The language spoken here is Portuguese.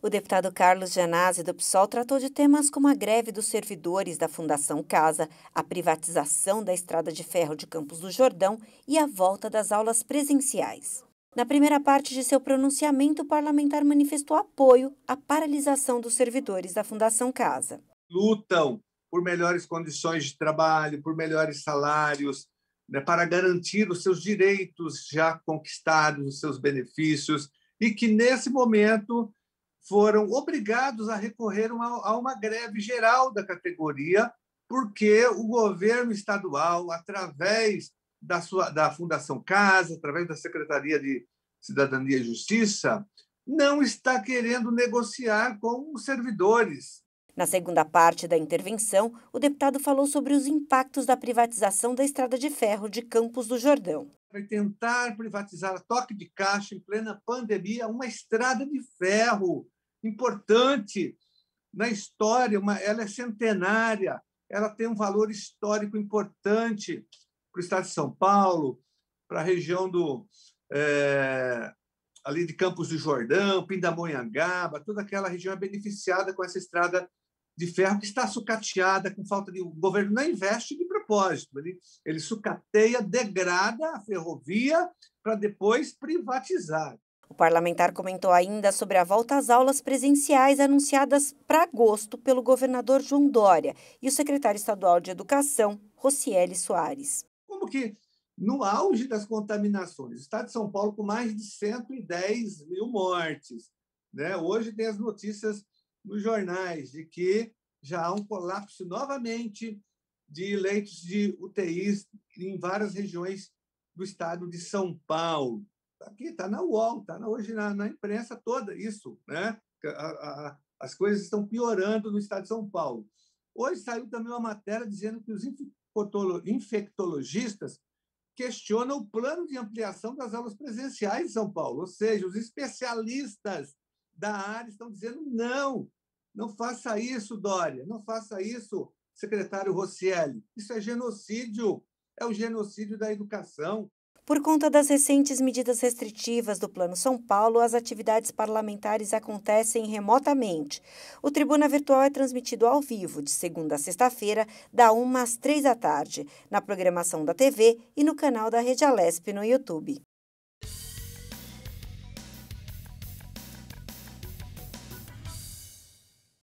O deputado Carlos Janazzi, do PSOL, tratou de temas como a greve dos servidores da Fundação Casa, a privatização da estrada de ferro de Campos do Jordão e a volta das aulas presenciais. Na primeira parte de seu pronunciamento, o parlamentar manifestou apoio à paralisação dos servidores da Fundação Casa. Lutam por melhores condições de trabalho, por melhores salários, né, para garantir os seus direitos já conquistados, os seus benefícios, e que nesse momento foram obrigados a recorrer a uma greve geral da categoria, porque o governo estadual, através da, sua, da Fundação Casa, através da Secretaria de Cidadania e Justiça, não está querendo negociar com os servidores. Na segunda parte da intervenção, o deputado falou sobre os impactos da privatização da estrada de ferro de Campos do Jordão. Vai tentar privatizar a toque de caixa em plena pandemia uma estrada de ferro importante na história, uma, ela é centenária, ela tem um valor histórico importante para o estado de São Paulo, para a região do é, ali de Campos do Jordão, Pindamonhangaba, toda aquela região é beneficiada com essa estrada de ferro que está sucateada com falta de o governo não investe de propósito, ele, ele sucateia, degrada a ferrovia para depois privatizar. O parlamentar comentou ainda sobre a volta às aulas presenciais anunciadas para agosto pelo governador João Dória e o secretário estadual de Educação, Rocieli Soares. Como que, no auge das contaminações, o estado de São Paulo com mais de 110 mil mortes. Né? Hoje tem as notícias nos jornais de que já há um colapso novamente de leitos de UTIs em várias regiões do estado de São Paulo. Tá aqui, está na UOL, está hoje na, na, imprensa toda isso, né? A, a, as coisas estão piorando no estado de São Paulo. Hoje saiu também uma matéria dizendo que os infectologistas questionam o plano de ampliação das aulas presenciais em São Paulo, ou seja, os especialistas da área estão dizendo não, não faça isso, Dória, não faça isso, secretário Rossielli. Isso é genocídio, é o genocídio da educação. Por conta das recentes medidas restritivas do Plano São Paulo, as atividades parlamentares acontecem remotamente. O Tribuna Virtual é transmitido ao vivo, de segunda a sexta-feira, da 1 às 3 da tarde, na programação da TV e no canal da Rede Alesp no YouTube.